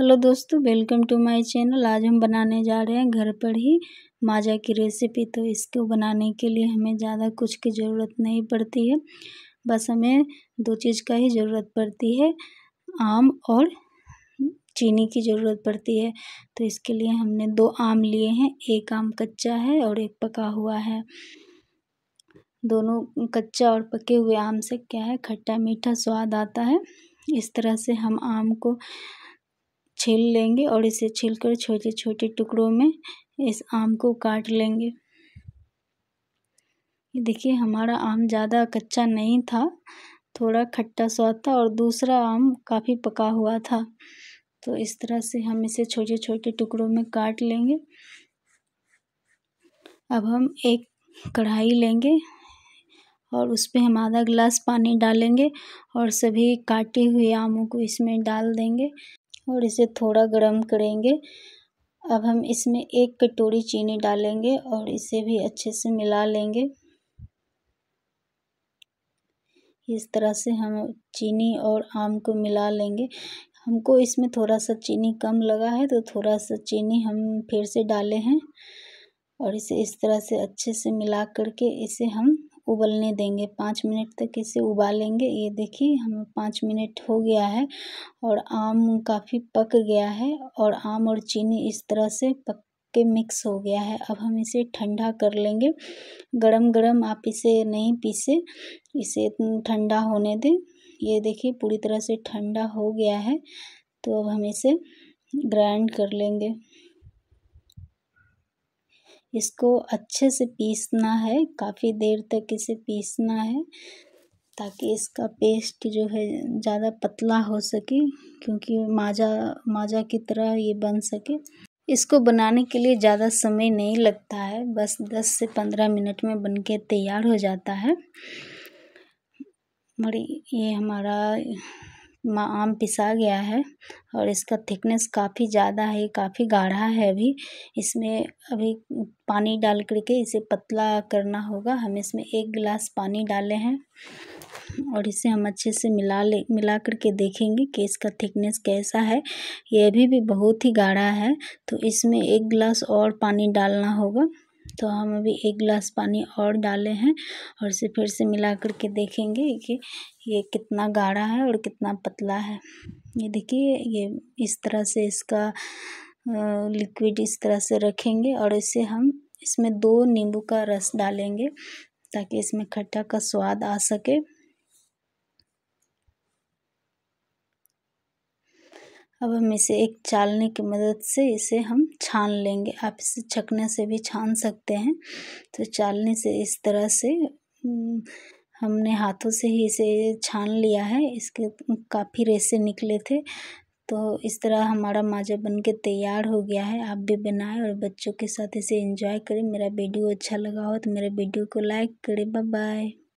hello दोस्तों welcome to my channel आज हम बनाने जा रहे हैं घर पर ही माजा की रेसिपी तो इसको बनाने के लिए हमें ज़्यादा कुछ की ज़रूरत नहीं पड़ती है बस हमें दो चीज़ का ही ज़रूरत पड़ती है आम और चीनी की ज़रूरत पड़ती है तो इसके लिए हमने दो आम लिए हैं एक आम कच्चा है और एक पका हुआ है दोनों कच्चा और पके हुए आम से क्या है खट्टा मीठा स्वाद आता है इस तरह से हम आम को छील लेंगे और इसे छीलकर छोटे छोटे टुकड़ों में इस आम को काट लेंगे देखिए हमारा आम ज़्यादा कच्चा नहीं था थोड़ा खट्टा स्वाद था और दूसरा आम काफ़ी पका हुआ था तो इस तरह से हम इसे छोटे छोटे टुकड़ों में काट लेंगे अब हम एक कढ़ाई लेंगे और उस पर हम आधा गिलास पानी डालेंगे और सभी काटे हुए आमों को इसमें डाल देंगे और इसे थोड़ा गर्म करेंगे अब हम इसमें एक कटोरी चीनी डालेंगे और इसे भी अच्छे से मिला लेंगे इस तरह से हम चीनी और आम को मिला लेंगे हमको इसमें थोड़ा सा चीनी कम लगा है तो थोड़ा सा चीनी हम फिर से डाले हैं और इसे इस तरह से अच्छे से मिला करके इसे हम उबलने देंगे पाँच मिनट तक इसे उबालेंगे ये देखिए हम पाँच मिनट हो गया है और आम काफ़ी पक गया है और आम और चीनी इस तरह से पक के मिक्स हो गया है अब हम इसे ठंडा कर लेंगे गरम गरम आप इसे नहीं पीसे इसे ठंडा होने दें ये देखिए पूरी तरह से ठंडा हो गया है तो अब हम इसे ग्राइंड कर लेंगे इसको अच्छे से पीसना है काफ़ी देर तक इसे पीसना है ताकि इसका पेस्ट जो है ज़्यादा पतला हो सके क्योंकि माजा माजा की तरह ये बन सके इसको बनाने के लिए ज़्यादा समय नहीं लगता है बस दस से पंद्रह मिनट में बन के तैयार हो जाता है बड़ी ये हमारा आम पिसा गया है और इसका थिकनेस काफ़ी ज़्यादा है काफ़ी गाढ़ा है अभी इसमें अभी पानी डाल करके इसे पतला करना होगा हम इसमें एक गिलास पानी डाले हैं और इसे हम अच्छे से मिला ले मिला करके देखेंगे कि इसका थिकनेस कैसा है ये अभी भी बहुत ही गाढ़ा है तो इसमें एक गिलास और पानी डालना होगा तो हम अभी एक गिलास पानी और डाले हैं और इसे फिर से मिला करके देखेंगे कि ये कितना गाढ़ा है और कितना पतला है ये देखिए ये इस तरह से इसका लिक्विड इस तरह से रखेंगे और इसे हम इसमें दो नींबू का रस डालेंगे ताकि इसमें खट्टा का स्वाद आ सके अब हम इसे एक चालने की मदद से इसे हम छान लेंगे आप इसे छकने से भी छान सकते हैं तो चालने से इस तरह से हमने हाथों से ही इसे छान लिया है इसके काफ़ी रेसे निकले थे तो इस तरह हमारा माजा बन के तैयार हो गया है आप भी बनाएं और बच्चों के साथ इसे एंजॉय करें मेरा वीडियो अच्छा लगा हो तो मेरे वीडियो को लाइक करें बाय